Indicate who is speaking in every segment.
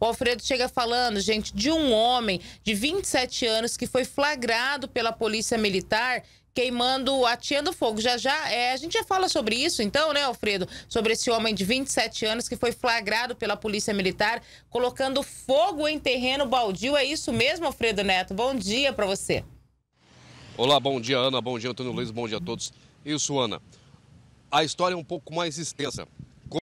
Speaker 1: O Alfredo chega falando, gente, de um homem de 27 anos que foi flagrado pela polícia militar queimando, atiando fogo. Já já, é, a gente já fala sobre isso, então, né, Alfredo? Sobre esse homem de 27 anos que foi flagrado pela Polícia Militar colocando fogo em terreno baldio. É isso mesmo, Alfredo Neto? Bom dia para você.
Speaker 2: Olá, bom dia, Ana. Bom dia, Antônio Luiz. Bom dia a todos. Isso, Ana. A história é um pouco mais extensa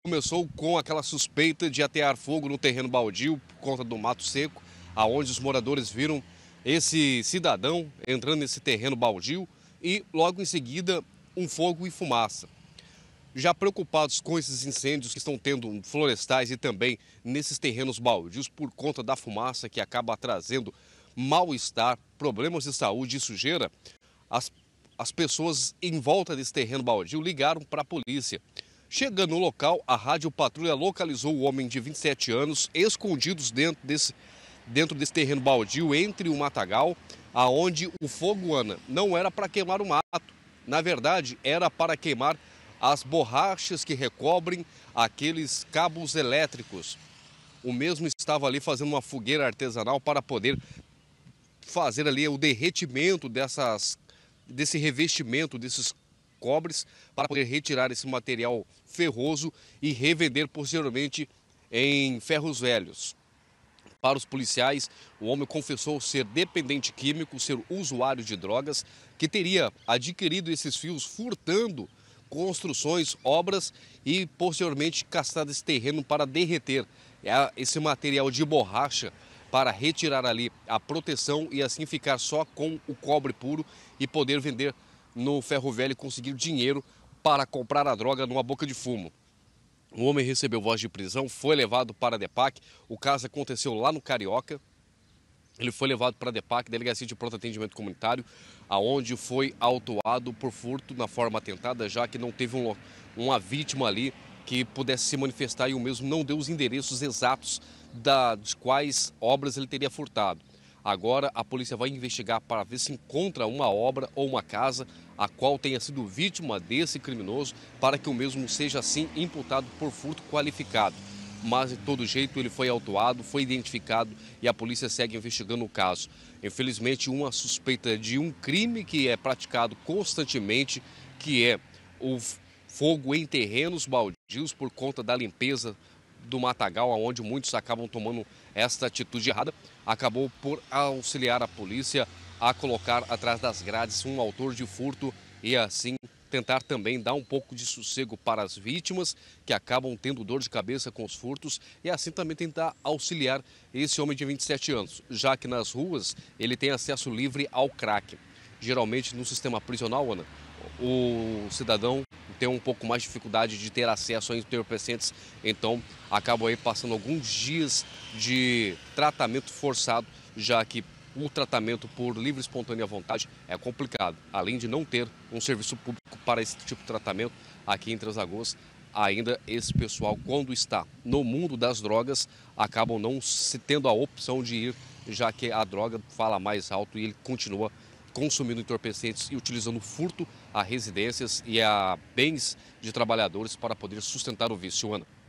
Speaker 2: começou com aquela suspeita de atear fogo no terreno baldio por conta do mato seco, aonde os moradores viram esse cidadão entrando nesse terreno baldio e logo em seguida um fogo e fumaça. Já preocupados com esses incêndios que estão tendo florestais e também nesses terrenos baldios por conta da fumaça que acaba trazendo mal-estar, problemas de saúde e sujeira, as, as pessoas em volta desse terreno baldio ligaram para a polícia. Chegando no local, a rádio patrulha localizou o homem de 27 anos escondidos dentro desse, dentro desse terreno baldio entre o matagal, aonde o fogo Ana não era para queimar o mato, na verdade era para queimar as borrachas que recobrem aqueles cabos elétricos. O mesmo estava ali fazendo uma fogueira artesanal para poder fazer ali o derretimento dessas, desse revestimento desses cobres para poder retirar esse material ferroso e revender posteriormente em ferros velhos. Para os policiais, o homem confessou ser dependente químico, ser usuário de drogas, que teria adquirido esses fios furtando construções, obras e posteriormente castrado esse terreno para derreter é, esse material de borracha para retirar ali a proteção e assim ficar só com o cobre puro e poder vender no ferro velho e conseguiram dinheiro para comprar a droga numa boca de fumo. O homem recebeu voz de prisão, foi levado para a DEPAC. O caso aconteceu lá no Carioca. Ele foi levado para a DEPAC, Delegacia de Pronto Atendimento Comunitário, aonde foi autuado por furto na forma atentada, já que não teve um, uma vítima ali que pudesse se manifestar e o mesmo não deu os endereços exatos da, de quais obras ele teria furtado. Agora a polícia vai investigar para ver se encontra uma obra ou uma casa a qual tenha sido vítima desse criminoso para que o mesmo seja assim imputado por furto qualificado. Mas de todo jeito ele foi autuado, foi identificado e a polícia segue investigando o caso. Infelizmente, uma suspeita de um crime que é praticado constantemente, que é o fogo em terrenos baldios por conta da limpeza do matagal, onde muitos acabam tomando esta atitude errada, acabou por auxiliar a polícia a colocar atrás das grades um autor de furto e assim tentar também dar um pouco de sossego para as vítimas que acabam tendo dor de cabeça com os furtos e assim também tentar auxiliar esse homem de 27 anos, já que nas ruas ele tem acesso livre ao crack. Geralmente no sistema prisional, Ana, o cidadão tem um pouco mais de dificuldade de ter acesso a entorpecentes, então acabam aí passando alguns dias de tratamento forçado, já que o tratamento por livre e espontânea vontade é complicado. Além de não ter um serviço público para esse tipo de tratamento aqui em Três ainda esse pessoal, quando está no mundo das drogas, acabam não se tendo a opção de ir, já que a droga fala mais alto e ele continua consumindo entorpecentes e utilizando furto a residências e a bens de trabalhadores para poder sustentar o vício. Ana.